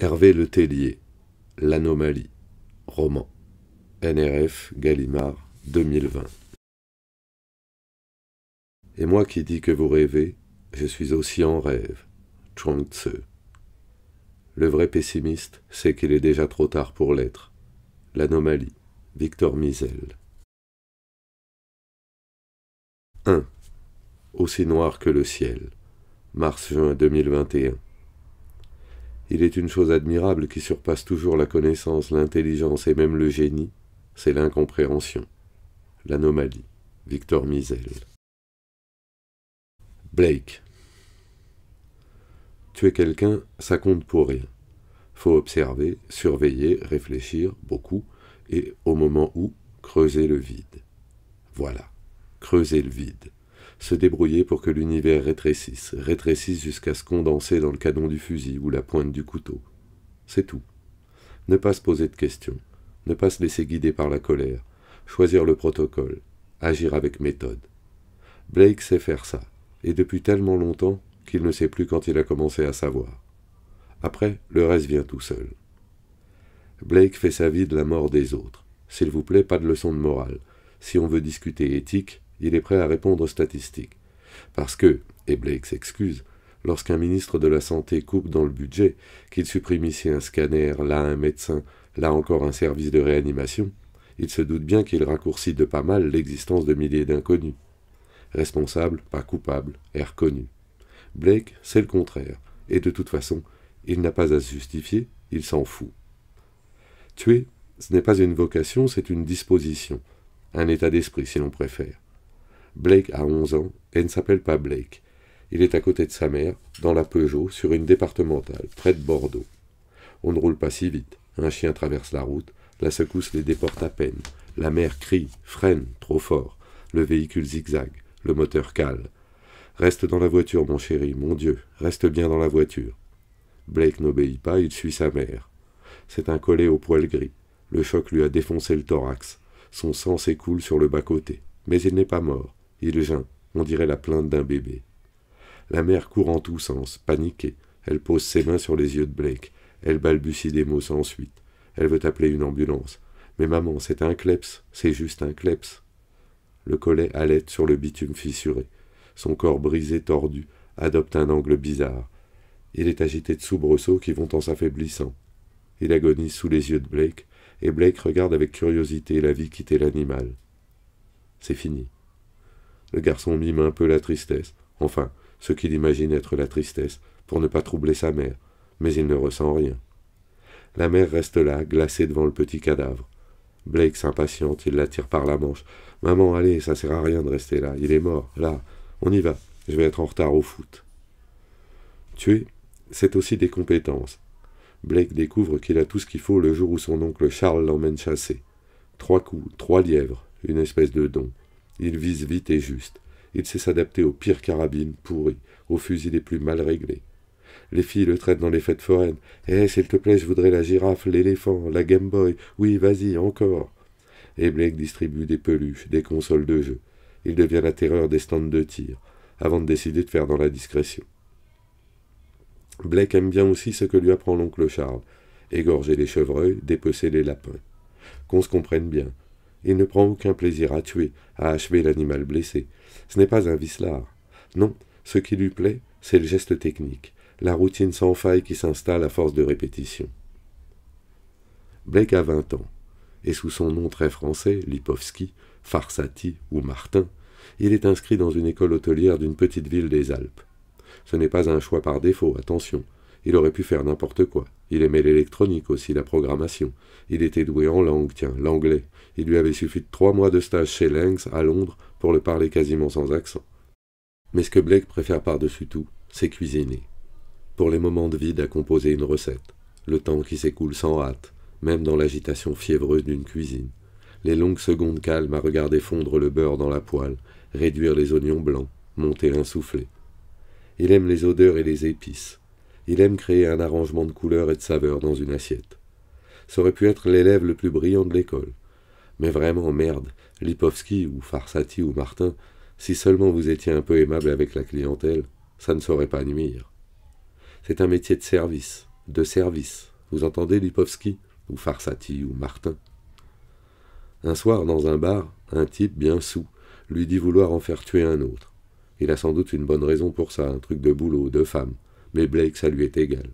Hervé Le Tellier, L'Anomalie, roman. NRF Gallimard 2020. Et moi qui dis que vous rêvez, je suis aussi en rêve. Chuang Tzu. Le vrai pessimiste sait qu'il est déjà trop tard pour l'être. L'Anomalie, Victor Misel. 1. Aussi noir que le ciel. Mars-juin 2021. Il est une chose admirable qui surpasse toujours la connaissance, l'intelligence et même le génie, c'est l'incompréhension, l'anomalie. Victor Misel. Blake. Tuer quelqu'un, ça compte pour rien. Faut observer, surveiller, réfléchir, beaucoup, et au moment où, creuser le vide. Voilà, creuser le vide se débrouiller pour que l'univers rétrécisse, rétrécisse jusqu'à se condenser dans le canon du fusil ou la pointe du couteau. C'est tout. Ne pas se poser de questions, ne pas se laisser guider par la colère, choisir le protocole, agir avec méthode. Blake sait faire ça, et depuis tellement longtemps qu'il ne sait plus quand il a commencé à savoir. Après, le reste vient tout seul. Blake fait sa vie de la mort des autres. S'il vous plaît, pas de leçon de morale. Si on veut discuter éthique, il est prêt à répondre aux statistiques. Parce que, et Blake s'excuse, lorsqu'un ministre de la Santé coupe dans le budget, qu'il supprime ici un scanner, là un médecin, là encore un service de réanimation, il se doute bien qu'il raccourcit de pas mal l'existence de milliers d'inconnus. Responsable, pas coupable, air reconnu. Blake, c'est le contraire, et de toute façon, il n'a pas à se justifier, il s'en fout. Tuer, ce n'est pas une vocation, c'est une disposition, un état d'esprit si l'on préfère. Blake a 11 ans et ne s'appelle pas Blake. Il est à côté de sa mère, dans la Peugeot, sur une départementale, près de Bordeaux. On ne roule pas si vite. Un chien traverse la route, la secousse les déporte à peine. La mère crie, freine, trop fort. Le véhicule zigzague, le moteur cale. Reste dans la voiture, mon chéri, mon Dieu, reste bien dans la voiture. Blake n'obéit pas, il suit sa mère. C'est un collet au poil gris. Le choc lui a défoncé le thorax. Son sang s'écoule sur le bas-côté. Mais il n'est pas mort. Il les on dirait la plainte d'un bébé. La mère court en tous sens, paniquée. Elle pose ses mains sur les yeux de Blake. Elle balbutie des mots sans suite. Elle veut appeler une ambulance. Mais maman, c'est un kleps, c'est juste un kleps. Le collet allait sur le bitume fissuré. Son corps brisé, tordu, adopte un angle bizarre. Il est agité de soubresauts qui vont en s'affaiblissant. Il agonise sous les yeux de Blake, et Blake regarde avec curiosité la vie quitter l'animal. C'est fini. Le garçon mime un peu la tristesse, enfin, ce qu'il imagine être la tristesse, pour ne pas troubler sa mère, mais il ne ressent rien. La mère reste là, glacée devant le petit cadavre. Blake s'impatiente, il la tire par la manche. Maman, allez, ça sert à rien de rester là, il est mort, là, on y va, je vais être en retard au foot. Tuer, c'est aussi des compétences. Blake découvre qu'il a tout ce qu'il faut le jour où son oncle Charles l'emmène chasser. Trois coups, trois lièvres, une espèce de don, il vise vite et juste. Il sait s'adapter aux pires carabines pourries, aux fusils les plus mal réglés. Les filles le traitent dans les fêtes foraines. Eh, s'il te plaît, je voudrais la girafe, l'éléphant, la Game Boy. Oui, vas-y, encore. Et Blake distribue des peluches, des consoles de jeu. Il devient la terreur des stands de tir, avant de décider de faire dans la discrétion. Blake aime bien aussi ce que lui apprend l'oncle Charles. Égorger les chevreuils, dépecer les lapins. Qu'on se comprenne bien. Il ne prend aucun plaisir à tuer, à achever l'animal blessé. Ce n'est pas un vicelard. Non, ce qui lui plaît, c'est le geste technique, la routine sans faille qui s'installe à force de répétition. Blake a 20 ans, et sous son nom très français, Lipovski, Farsati ou Martin, il est inscrit dans une école hôtelière d'une petite ville des Alpes. Ce n'est pas un choix par défaut, attention. Il aurait pu faire n'importe quoi. Il aimait l'électronique aussi, la programmation. Il était doué en langue, tiens, l'anglais il lui avait suffi de trois mois de stage chez Lynx à Londres pour le parler quasiment sans accent. Mais ce que Blake préfère par-dessus tout, c'est cuisiner. Pour les moments de vide à composer une recette, le temps qui s'écoule sans hâte, même dans l'agitation fiévreuse d'une cuisine, les longues secondes calmes à regarder fondre le beurre dans la poêle, réduire les oignons blancs, monter un soufflé. Il aime les odeurs et les épices. Il aime créer un arrangement de couleurs et de saveurs dans une assiette. Ça aurait pu être l'élève le plus brillant de l'école, mais vraiment, merde, Lipovski ou Farsati ou Martin, si seulement vous étiez un peu aimable avec la clientèle, ça ne saurait pas nuire. C'est un métier de service, de service. Vous entendez Lipovski ou Farsati ou Martin Un soir, dans un bar, un type bien sous lui dit vouloir en faire tuer un autre. Il a sans doute une bonne raison pour ça, un truc de boulot, de femme. Mais Blake, ça lui est égal.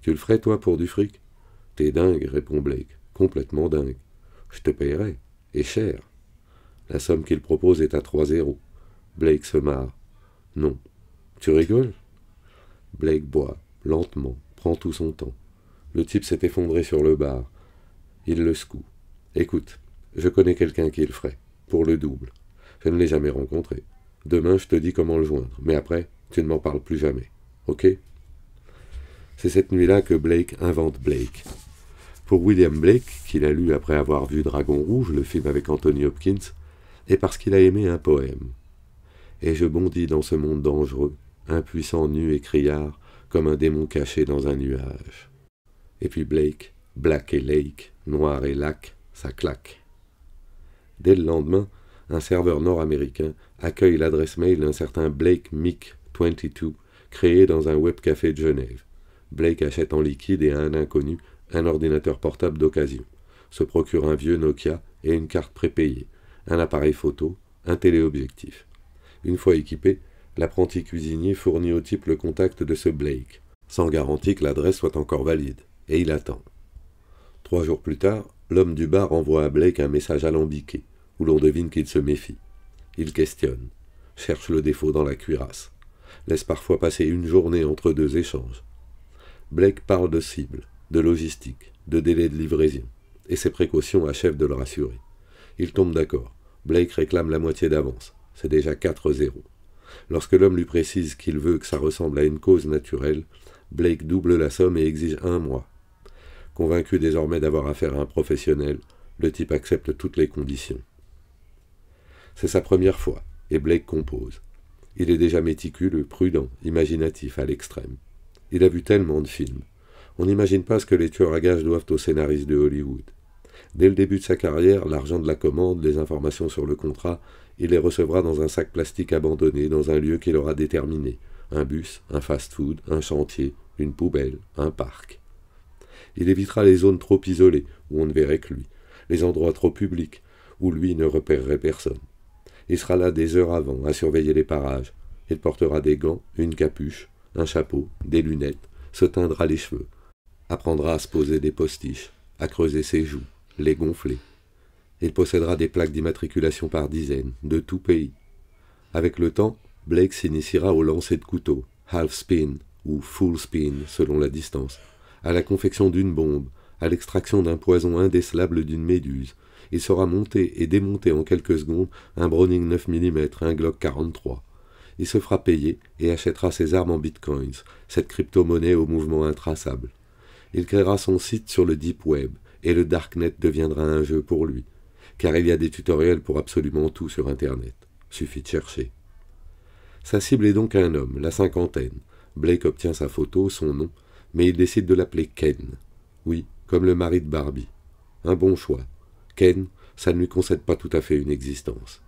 Tu le ferais, toi, pour du fric T'es dingue, répond Blake, complètement dingue. Je te payerai, et cher. La somme qu'il propose est à 3-0. »« Blake se marre. Non. Tu rigoles Blake boit, lentement, prend tout son temps. Le type s'est effondré sur le bar. Il le secoue. Écoute, je connais quelqu'un qui le ferait, pour le double. Je ne l'ai jamais rencontré. Demain, je te dis comment le joindre, mais après, tu ne m'en parles plus jamais. Ok C'est cette nuit-là que Blake invente Blake. Pour William Blake, qu'il a lu après avoir vu Dragon Rouge, le film avec Anthony Hopkins, et parce qu'il a aimé un poème. Et je bondis dans ce monde dangereux, impuissant nu et criard, comme un démon caché dans un nuage. Et puis Blake, Black et Lake, Noir et Lac, ça claque. Dès le lendemain, un serveur nord-américain accueille l'adresse mail d'un certain Blake Mick 22, créé dans un webcafé de Genève. Blake achète en liquide et à un inconnu un ordinateur portable d'occasion, se procure un vieux Nokia et une carte prépayée, un appareil photo, un téléobjectif. Une fois équipé, l'apprenti cuisinier fournit au type le contact de ce Blake, sans garantie que l'adresse soit encore valide, et il attend. Trois jours plus tard, l'homme du bar envoie à Blake un message alambiqué, où l'on devine qu'il se méfie. Il questionne, cherche le défaut dans la cuirasse, laisse parfois passer une journée entre deux échanges. Blake parle de cible, de logistique, de délai de livraison, et ces précautions achèvent de le rassurer. Il tombe d'accord. Blake réclame la moitié d'avance. C'est déjà 4-0. Lorsque l'homme lui précise qu'il veut que ça ressemble à une cause naturelle, Blake double la somme et exige un mois. Convaincu désormais d'avoir affaire à un professionnel, le type accepte toutes les conditions. C'est sa première fois, et Blake compose. Il est déjà méticuleux, prudent, imaginatif à l'extrême. Il a vu tellement de films. On n'imagine pas ce que les tueurs à gages doivent aux scénaristes de Hollywood. Dès le début de sa carrière, l'argent de la commande, les informations sur le contrat, il les recevra dans un sac plastique abandonné dans un lieu qu'il aura déterminé. Un bus, un fast-food, un chantier, une poubelle, un parc. Il évitera les zones trop isolées, où on ne verrait que lui, les endroits trop publics, où lui ne repérerait personne. Il sera là des heures avant, à surveiller les parages. Il portera des gants, une capuche, un chapeau, des lunettes, se teindra les cheveux, apprendra à se poser des postiches, à creuser ses joues, les gonfler. Il possédera des plaques d'immatriculation par dizaines, de tout pays. Avec le temps, Blake s'initiera au lancer de couteau, half spin ou full spin selon la distance, à la confection d'une bombe, à l'extraction d'un poison indécelable d'une méduse. Il saura monter et démonter en quelques secondes un Browning 9 mm, un Glock 43. Il se fera payer et achètera ses armes en bitcoins, cette crypto-monnaie au mouvement intraçable. Il créera son site sur le Deep Web et le Darknet deviendra un jeu pour lui, car il y a des tutoriels pour absolument tout sur Internet. Suffit de chercher. Sa cible est donc un homme, la cinquantaine. Blake obtient sa photo, son nom, mais il décide de l'appeler Ken. Oui, comme le mari de Barbie. Un bon choix. Ken, ça ne lui concède pas tout à fait une existence.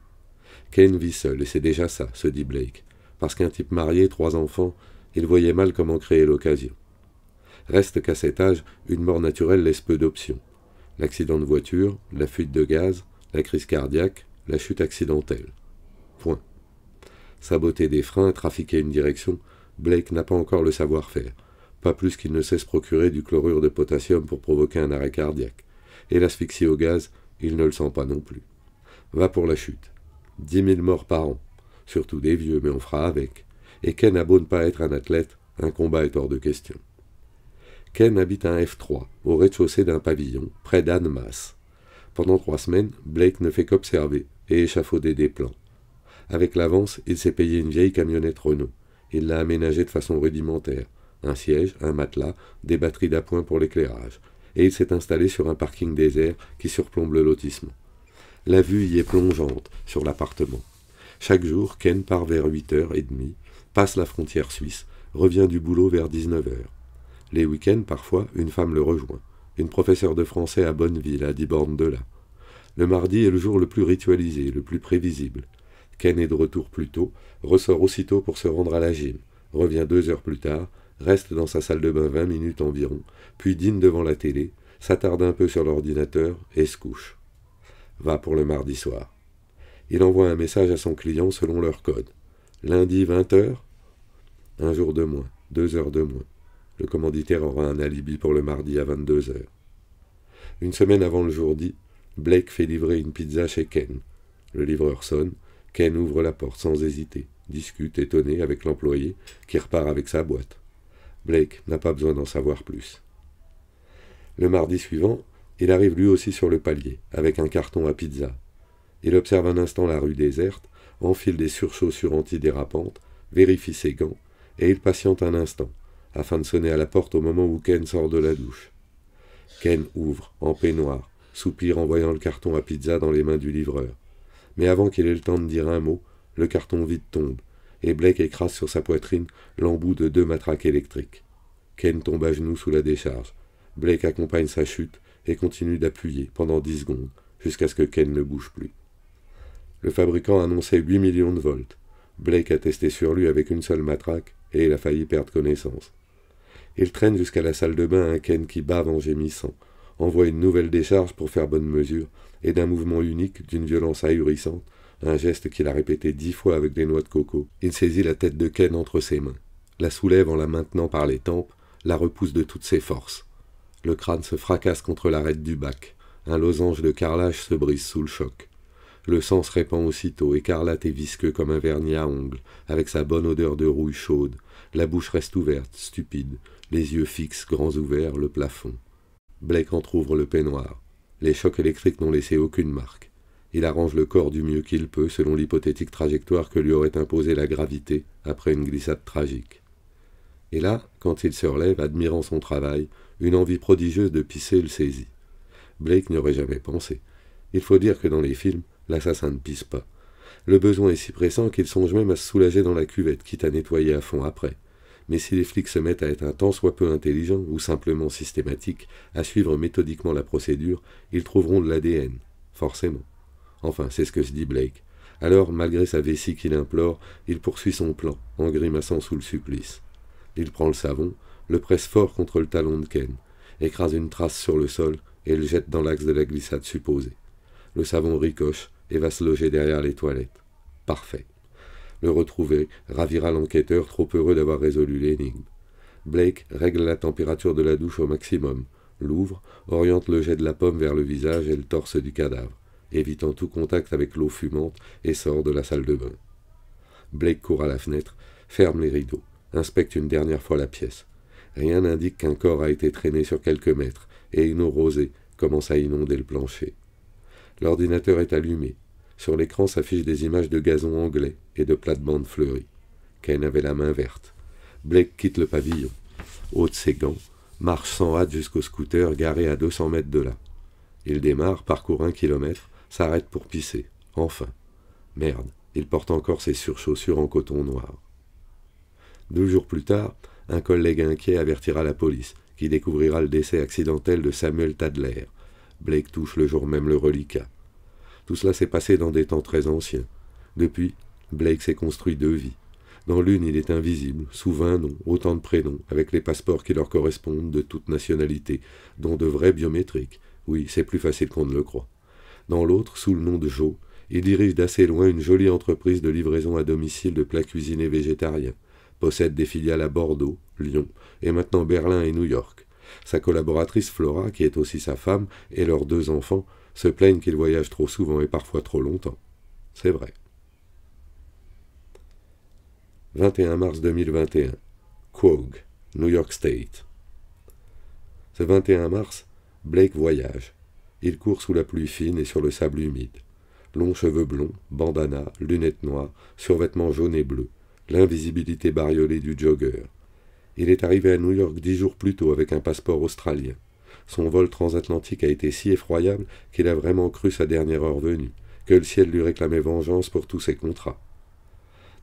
Ken vit seul, et c'est déjà ça, se dit Blake, parce qu'un type marié, trois enfants, il voyait mal comment créer l'occasion reste qu'à cet âge, une mort naturelle laisse peu d'options. L'accident de voiture, la fuite de gaz, la crise cardiaque, la chute accidentelle. Point. Saboter des freins, trafiquer une direction, Blake n'a pas encore le savoir-faire, pas plus qu'il ne cesse procurer du chlorure de potassium pour provoquer un arrêt cardiaque. Et l'asphyxie au gaz, il ne le sent pas non plus. Va pour la chute. Dix 000 morts par an, surtout des vieux, mais on fera avec. Et Ken a beau ne pas être un athlète, un combat est hors de question. Ken habite un F3, au rez-de-chaussée d'un pavillon, près d'Annemasse. Pendant trois semaines, Blake ne fait qu'observer et échafauder des plans. Avec l'avance, il s'est payé une vieille camionnette Renault. Il l'a aménagée de façon rudimentaire. Un siège, un matelas, des batteries d'appoint pour l'éclairage. Et il s'est installé sur un parking désert qui surplombe le lotissement. La vue y est plongeante, sur l'appartement. Chaque jour, Ken part vers 8h30, passe la frontière suisse, revient du boulot vers 19h. Les week-ends, parfois, une femme le rejoint. Une professeure de français à Bonneville, à dix bornes de là. Le mardi est le jour le plus ritualisé, le plus prévisible. Ken est de retour plus tôt, ressort aussitôt pour se rendre à la gym, revient deux heures plus tard, reste dans sa salle de bain vingt minutes environ, puis dîne devant la télé, s'attarde un peu sur l'ordinateur et se couche. Va pour le mardi soir. Il envoie un message à son client selon leur code. Lundi vingt heures un jour de moins, deux heures de moins. Le commanditaire aura un alibi pour le mardi à 22 heures. Une semaine avant le jour dit, Blake fait livrer une pizza chez Ken. Le livreur sonne, Ken ouvre la porte sans hésiter, discute étonné avec l'employé qui repart avec sa boîte. Blake n'a pas besoin d'en savoir plus. Le mardi suivant, il arrive lui aussi sur le palier, avec un carton à pizza. Il observe un instant la rue déserte, enfile des surchaussures antidérapantes, vérifie ses gants, et il patiente un instant, afin de sonner à la porte au moment où Ken sort de la douche. Ken ouvre, en peignoir, soupire en voyant le carton à pizza dans les mains du livreur. Mais avant qu'il ait le temps de dire un mot, le carton vide tombe, et Blake écrase sur sa poitrine l'embout de deux matraques électriques. Ken tombe à genoux sous la décharge. Blake accompagne sa chute et continue d'appuyer pendant dix secondes, jusqu'à ce que Ken ne bouge plus. Le fabricant annonçait 8 millions de volts. Blake a testé sur lui avec une seule matraque et il a failli perdre connaissance. Il traîne jusqu'à la salle de bain un Ken qui bave en gémissant, envoie une nouvelle décharge pour faire bonne mesure, et d'un mouvement unique, d'une violence ahurissante, un geste qu'il a répété dix fois avec des noix de coco, il saisit la tête de Ken entre ses mains, la soulève en la maintenant par les tempes, la repousse de toutes ses forces. Le crâne se fracasse contre l'arête du bac, un losange de carrelage se brise sous le choc. Le sang se répand aussitôt, écarlate et visqueux comme un vernis à ongles, avec sa bonne odeur de rouille chaude. La bouche reste ouverte, stupide, les yeux fixes, grands ouverts, le plafond. Blake entr'ouvre le peignoir. Les chocs électriques n'ont laissé aucune marque. Il arrange le corps du mieux qu'il peut selon l'hypothétique trajectoire que lui aurait imposée la gravité après une glissade tragique. Et là, quand il se relève, admirant son travail, une envie prodigieuse de pisser le saisit. Blake n'y aurait jamais pensé. Il faut dire que dans les films, L'assassin ne pisse pas. Le besoin est si pressant qu'il songe même à se soulager dans la cuvette, quitte à nettoyer à fond après. Mais si les flics se mettent à être un tant soit peu intelligents, ou simplement systématiques, à suivre méthodiquement la procédure, ils trouveront de l'ADN. Forcément. Enfin, c'est ce que se dit Blake. Alors, malgré sa vessie qu'il implore, il poursuit son plan, en grimaçant sous le supplice. Il prend le savon, le presse fort contre le talon de Ken, écrase une trace sur le sol et le jette dans l'axe de la glissade supposée. Le savon ricoche, et va se loger derrière les toilettes. Parfait. Le retrouver ravira l'enquêteur trop heureux d'avoir résolu l'énigme. Blake règle la température de la douche au maximum, l'ouvre, oriente le jet de la pomme vers le visage et le torse du cadavre, évitant tout contact avec l'eau fumante et sort de la salle de bain. Blake court à la fenêtre, ferme les rideaux, inspecte une dernière fois la pièce. Rien n'indique qu'un corps a été traîné sur quelques mètres, et une eau rosée commence à inonder le plancher. L'ordinateur est allumé. Sur l'écran s'affichent des images de gazon anglais et de plates-bandes fleuries. Kane avait la main verte. Blake quitte le pavillon, ôte ses gants, marche sans hâte jusqu'au scooter garé à 200 mètres de là. Il démarre, parcourt un kilomètre, s'arrête pour pisser. Enfin. Merde, il porte encore ses surchaussures en coton noir. Deux jours plus tard, un collègue inquiet avertira la police, qui découvrira le décès accidentel de Samuel Tadler, Blake touche le jour même le reliquat. Tout cela s'est passé dans des temps très anciens. Depuis, Blake s'est construit deux vies. Dans l'une, il est invisible, sous vingt noms, autant de prénoms, avec les passeports qui leur correspondent de toute nationalité, dont de vrais biométriques. Oui, c'est plus facile qu'on ne le croit. Dans l'autre, sous le nom de Joe, il dirige d'assez loin une jolie entreprise de livraison à domicile de plats cuisinés végétariens, possède des filiales à Bordeaux, Lyon, et maintenant Berlin et New York. Sa collaboratrice Flora, qui est aussi sa femme, et leurs deux enfants se plaignent qu'ils voyagent trop souvent et parfois trop longtemps. C'est vrai. 21 mars 2021. Quogue, New York State. Ce 21 mars, Blake voyage. Il court sous la pluie fine et sur le sable humide. Longs cheveux blonds, bandana, lunettes noires, survêtements jaunes et bleus, l'invisibilité bariolée du jogger. Il est arrivé à New York dix jours plus tôt avec un passeport australien. Son vol transatlantique a été si effroyable qu'il a vraiment cru sa dernière heure venue, que le ciel lui réclamait vengeance pour tous ses contrats.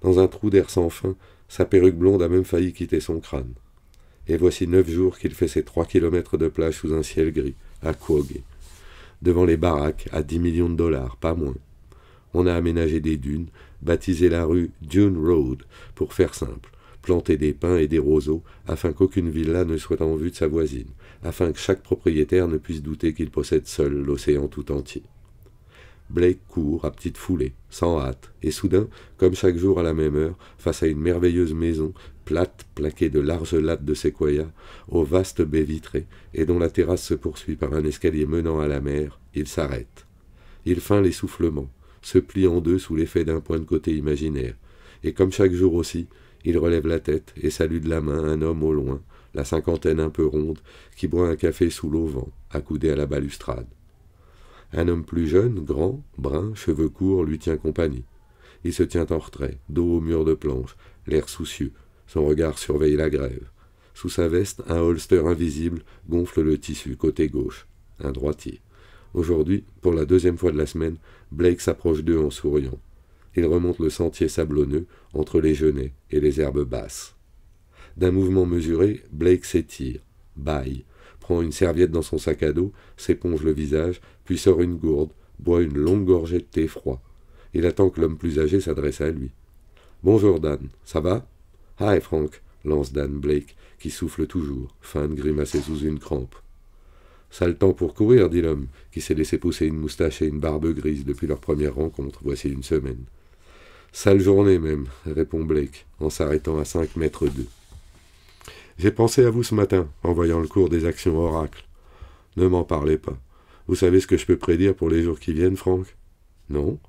Dans un trou d'air sans fin, sa perruque blonde a même failli quitter son crâne. Et voici neuf jours qu'il fait ses trois kilomètres de plage sous un ciel gris, à Quogue, devant les baraques à dix millions de dollars, pas moins. On a aménagé des dunes, baptisé la rue Dune Road, pour faire simple, planter des pins et des roseaux, afin qu'aucune villa ne soit en vue de sa voisine, afin que chaque propriétaire ne puisse douter qu'il possède seul l'océan tout entier. Blake court à petite foulée, sans hâte, et soudain, comme chaque jour à la même heure, face à une merveilleuse maison, plate, plaquée de larges lattes de séquoia, aux vastes baies vitrées, et dont la terrasse se poursuit par un escalier menant à la mer, il s'arrête. Il feint l'essoufflement, se plie en deux sous l'effet d'un point de côté imaginaire, et comme chaque jour aussi, il relève la tête et salue de la main un homme au loin, la cinquantaine un peu ronde, qui boit un café sous l'auvent, accoudé à la balustrade. Un homme plus jeune, grand, brun, cheveux courts, lui tient compagnie. Il se tient en retrait, dos au mur de planche, l'air soucieux. Son regard surveille la grève. Sous sa veste, un holster invisible gonfle le tissu côté gauche. Un droitier. Aujourd'hui, pour la deuxième fois de la semaine, Blake s'approche d'eux en souriant il remonte le sentier sablonneux entre les genêts et les herbes basses. D'un mouvement mesuré, Blake s'étire, baille, prend une serviette dans son sac à dos, s'éponge le visage, puis sort une gourde, boit une longue gorgée de thé froid. Il attend que l'homme plus âgé s'adresse à lui. Bonjour Dan, ça va Hi Frank, lance Dan Blake, qui souffle toujours, fin de grimacer sous une crampe. Ça le temps pour courir, dit l'homme, qui s'est laissé pousser une moustache et une barbe grise depuis leur première rencontre, voici une semaine. Sale journée même, répond Blake, en s'arrêtant à cinq mètres d'eux. J'ai pensé à vous ce matin, en voyant le cours des actions oracle. Ne m'en parlez pas. Vous savez ce que je peux prédire pour les jours qui viennent, Franck Non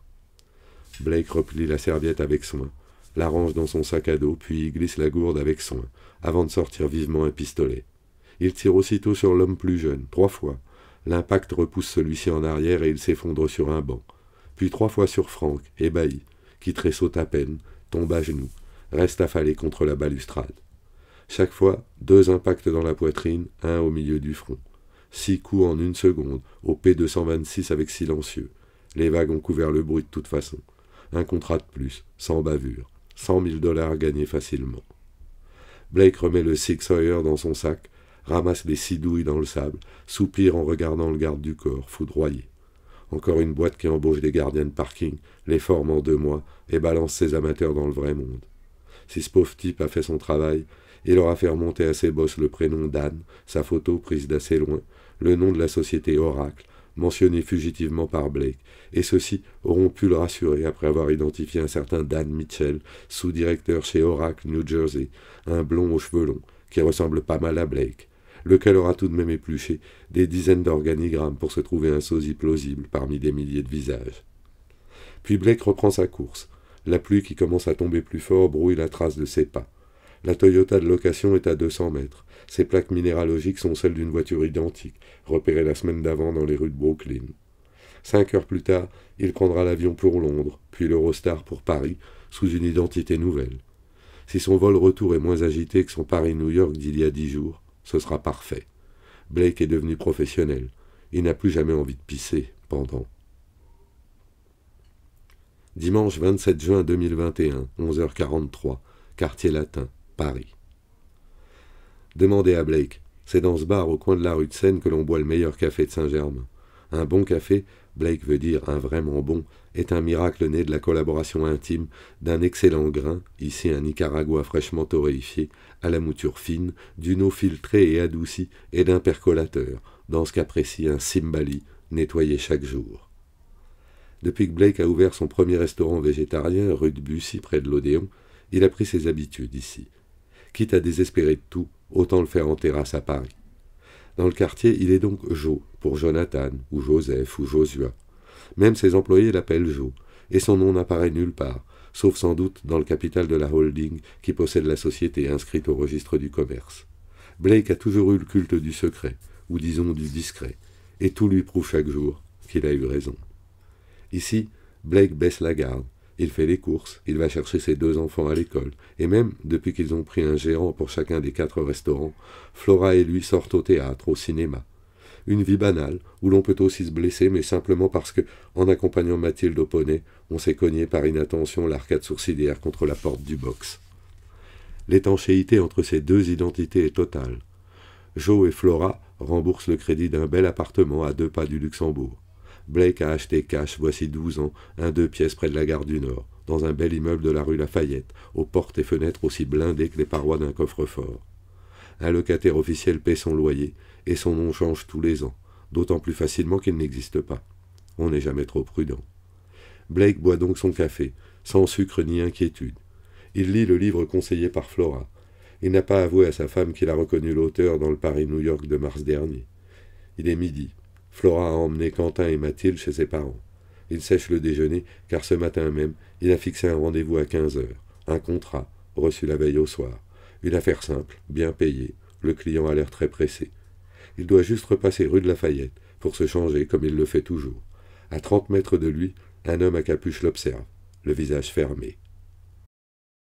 Blake replie la serviette avec soin, l'arrange dans son sac à dos, puis glisse la gourde avec soin, avant de sortir vivement un pistolet. Il tire aussitôt sur l'homme plus jeune, trois fois. L'impact repousse celui-ci en arrière et il s'effondre sur un banc. Puis trois fois sur Franck, ébahi, qui tressaute à peine, tombe à genoux, reste affalé contre la balustrade. Chaque fois, deux impacts dans la poitrine, un au milieu du front. Six coups en une seconde, au P226 avec silencieux. Les vagues ont couvert le bruit de toute façon. Un contrat de plus, sans bavure. Cent mille dollars gagnés facilement. Blake remet le Six Sawyer dans son sac, ramasse des six douilles dans le sable, soupire en regardant le garde du corps, foudroyé. Encore une boîte qui embauche des gardiens de parking, les forme en deux mois et balance ses amateurs dans le vrai monde. Si ce pauvre type a fait son travail, il aura fait remonter à ses bosses le prénom Dan, sa photo prise d'assez loin, le nom de la société Oracle, mentionné fugitivement par Blake, et ceux-ci auront pu le rassurer après avoir identifié un certain Dan Mitchell, sous-directeur chez Oracle New Jersey, un blond aux cheveux longs, qui ressemble pas mal à Blake lequel aura tout de même épluché des dizaines d'organigrammes pour se trouver un sosie plausible parmi des milliers de visages. Puis Blake reprend sa course. La pluie qui commence à tomber plus fort brouille la trace de ses pas. La Toyota de location est à 200 mètres. Ses plaques minéralogiques sont celles d'une voiture identique, repérée la semaine d'avant dans les rues de Brooklyn. Cinq heures plus tard, il prendra l'avion pour Londres, puis l'Eurostar pour Paris, sous une identité nouvelle. Si son vol retour est moins agité que son Paris-New York d'il y a dix jours, ce sera parfait. Blake est devenu professionnel. Il n'a plus jamais envie de pisser, pendant. Dimanche 27 juin 2021, 11h43, quartier latin, Paris. Demandez à Blake. C'est dans ce bar au coin de la rue de Seine que l'on boit le meilleur café de Saint-Germain. Un bon café, Blake veut dire un vraiment bon, est un miracle né de la collaboration intime d'un excellent grain, ici un Nicaragua fraîchement torréfié, à la mouture fine, d'une eau filtrée et adoucie, et d'un percolateur, dans ce qu'apprécie un Simbali, nettoyé chaque jour. Depuis que Blake a ouvert son premier restaurant végétarien, rue de Bussy, près de l'Odéon, il a pris ses habitudes ici. Quitte à désespérer de tout, autant le faire en terrasse à Paris. Dans le quartier, il est donc Joe, pour Jonathan, ou Joseph, ou Josua. Même ses employés l'appellent Joe, et son nom n'apparaît nulle part, sauf sans doute dans le capital de la holding qui possède la société inscrite au registre du commerce. Blake a toujours eu le culte du secret, ou disons du discret, et tout lui prouve chaque jour qu'il a eu raison. Ici, Blake baisse la garde, il fait les courses, il va chercher ses deux enfants à l'école, et même, depuis qu'ils ont pris un gérant pour chacun des quatre restaurants, Flora et lui sortent au théâtre, au cinéma. Une vie banale, où l'on peut aussi se blesser, mais simplement parce que, en accompagnant Mathilde au poney, on s'est cogné par inattention l'arcade sourcilière contre la porte du box. L'étanchéité entre ces deux identités est totale. Joe et Flora remboursent le crédit d'un bel appartement à deux pas du Luxembourg. Blake a acheté cash, voici douze ans, un deux pièces près de la gare du Nord, dans un bel immeuble de la rue Lafayette, aux portes et fenêtres aussi blindées que les parois d'un coffre-fort. Un locataire officiel paie son loyer, et son nom change tous les ans, d'autant plus facilement qu'il n'existe pas. On n'est jamais trop prudent. Blake boit donc son café, sans sucre ni inquiétude. Il lit le livre conseillé par Flora. Il n'a pas avoué à sa femme qu'il a reconnu l'auteur dans le Paris-New York de mars dernier. Il est midi. Flora a emmené Quentin et Mathilde chez ses parents. Il sèche le déjeuner, car ce matin même, il a fixé un rendez-vous à 15 heures. Un contrat, reçu la veille au soir. Une affaire simple, bien payée. Le client a l'air très pressé. Il doit juste repasser rue de Lafayette pour se changer comme il le fait toujours. À 30 mètres de lui, un homme à capuche l'observe, le visage fermé.